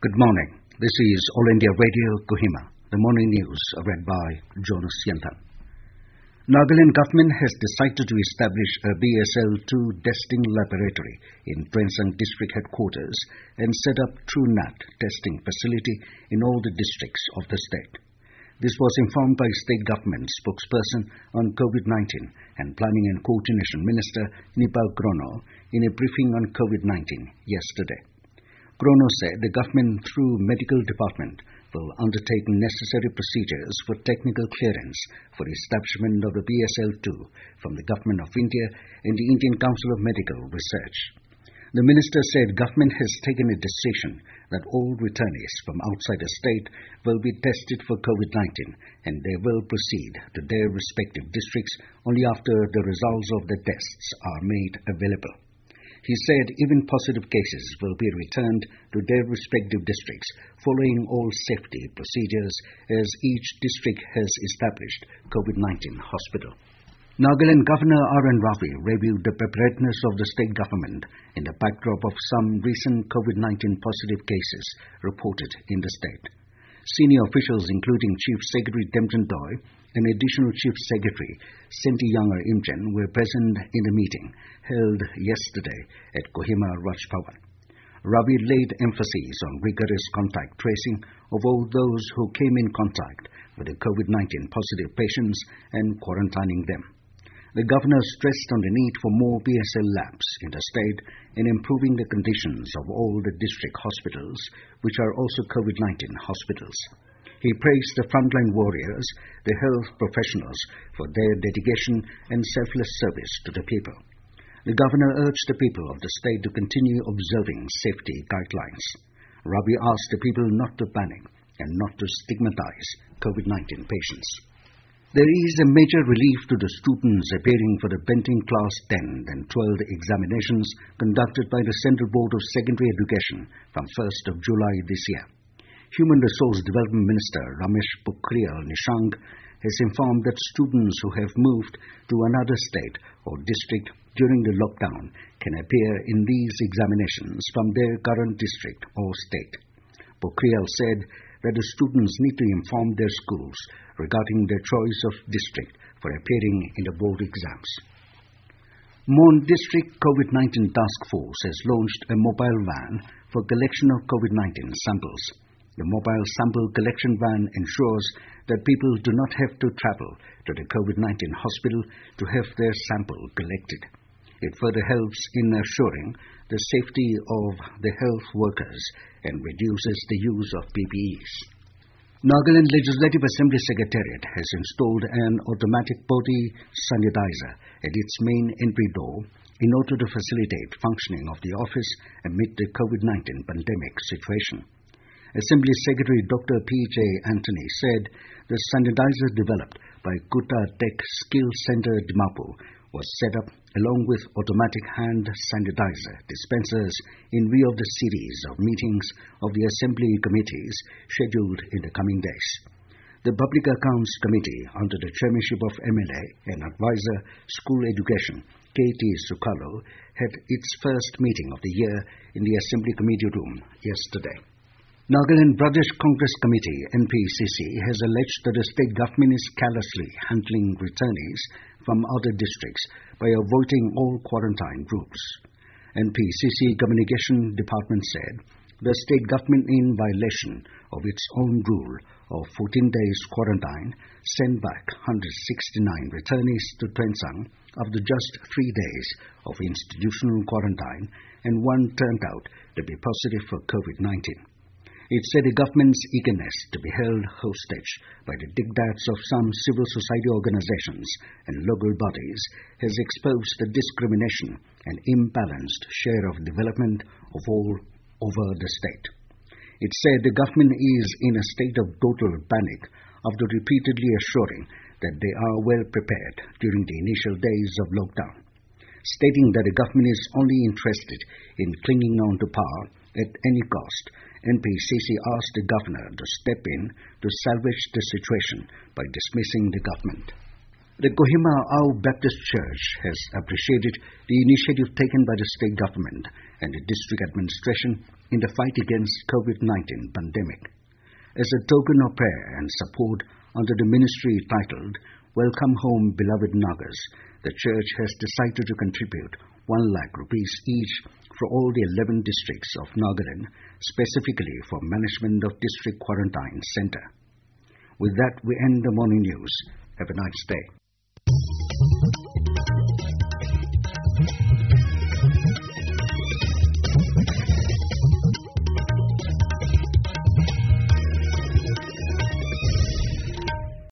Good morning. This is All India Radio Kohima. The morning news read by Jonas Yentan. Nagaland government has decided to establish a BSL-2 testing laboratory in Prensang district headquarters and set up TrueNAT testing facility in all the districts of the state. This was informed by state government spokesperson on COVID-19 and Planning and Coordination Minister Nipal Grono in a briefing on COVID-19 yesterday. Kronos said the government, through medical department, will undertake necessary procedures for technical clearance for establishment of the BSL-2 from the Government of India and the Indian Council of Medical Research. The minister said government has taken a decision that all returnees from outside the state will be tested for COVID-19 and they will proceed to their respective districts only after the results of the tests are made available. He said even positive cases will be returned to their respective districts following all safety procedures as each district has established COVID-19 hospital. Nagaland Governor Arun Ravi reviewed the preparedness of the state government in the backdrop of some recent COVID-19 positive cases reported in the state. Senior officials, including Chief Secretary Demton Doi and Additional Chief Secretary Younger Imchen, were present in the meeting held yesterday at Kohima Rajbhavan. Ravi laid emphasis on rigorous contact tracing of all those who came in contact with the COVID 19 positive patients and quarantining them. The governor stressed on the need for more BSL labs in the state in improving the conditions of all the district hospitals, which are also COVID 19 hospitals. He praised the frontline warriors, the health professionals, for their dedication and selfless service to the people. The governor urged the people of the state to continue observing safety guidelines. Rabi asked the people not to panic and not to stigmatize COVID 19 patients. There is a major relief to the students appearing for the Benting Class 10 and 12 examinations conducted by the Central Board of Secondary Education from 1st of July this year. Human Resource Development Minister Ramesh Pokhriel Nishank has informed that students who have moved to another state or district during the lockdown can appear in these examinations from their current district or state. Pokhriel said where the students need to inform their schools regarding their choice of district for appearing in the board exams. Mon District COVID 19 Task Force has launched a mobile van for collection of COVID 19 samples. The mobile sample collection van ensures that people do not have to travel to the COVID 19 hospital to have their sample collected. It further helps in assuring the safety of the health workers and reduces the use of PPEs. Nagaland Legislative Assembly Secretariat has installed an automatic body sanitizer at its main entry door in order to facilitate functioning of the office amid the COVID-19 pandemic situation. Assembly Secretary Dr. P.J. Anthony said the sanitizer developed by Kuta Tech Skill Center Dimapu was set up along with automatic hand sanitizer dispensers in view of the series of meetings of the Assembly committees scheduled in the coming days. The Public Accounts Committee, under the chairmanship of MLA and advisor School Education, K.T. Sukalo, had its first meeting of the year in the Assembly Committee room yesterday. Nagaland Pradesh Congress Committee, NPCC, has alleged that the state government is callously handling returnees from other districts by avoiding all quarantine groups. NPCC Communication Department said the state government, in violation of its own rule of 14 days quarantine, sent back 169 returnees to Tuensang after just three days of institutional quarantine, and one turned out to be positive for COVID 19. It said the government's eagerness to be held hostage by the dictats of some civil society organizations and local bodies has exposed the discrimination and imbalanced share of development of all over the state. It said the government is in a state of total panic after repeatedly assuring that they are well prepared during the initial days of lockdown, stating that the government is only interested in clinging on to power at any cost NPCC asked the governor to step in to salvage the situation by dismissing the government. The Kohima Au Baptist Church has appreciated the initiative taken by the state government and the district administration in the fight against COVID-19 pandemic. As a token of prayer and support under the ministry titled Welcome Home Beloved Nagas, the church has decided to contribute 1 lakh rupees each for all the 11 districts of Nagaland, specifically for management of district quarantine center. With that, we end the morning news. Have a nice day.